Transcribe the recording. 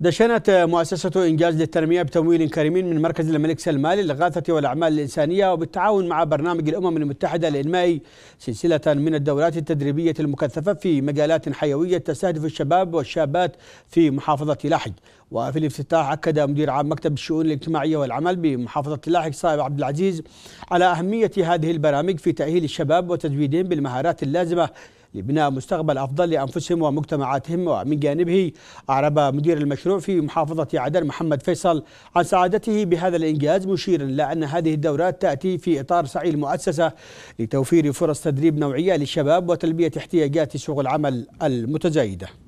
دشنت مؤسسة إنجاز للتنمية بتمويل كريم من مركز الملك سلمان للإغاثة والأعمال الإنسانية وبالتعاون مع برنامج الأمم المتحدة لإنماء سلسلة من الدورات التدريبية المكثفة في مجالات حيوية تستهدف الشباب والشابات في محافظة لاحج وفي الافتتاح أكد مدير عام مكتب الشؤون الاجتماعية والعمل بمحافظة لاحج صائب عبد العزيز على أهمية هذه البرامج في تأهيل الشباب وتزويدهم بالمهارات اللازمة لبناء مستقبل أفضل لأنفسهم ومجتمعاتهم ومن جانبه أعرب مدير المشروع في محافظة عدن محمد فيصل عن سعادته بهذا الإنجاز مشيرا إلى أن هذه الدورات تأتي في إطار سعي المؤسسة لتوفير فرص تدريب نوعية للشباب وتلبية احتياجات سوق العمل المتزايده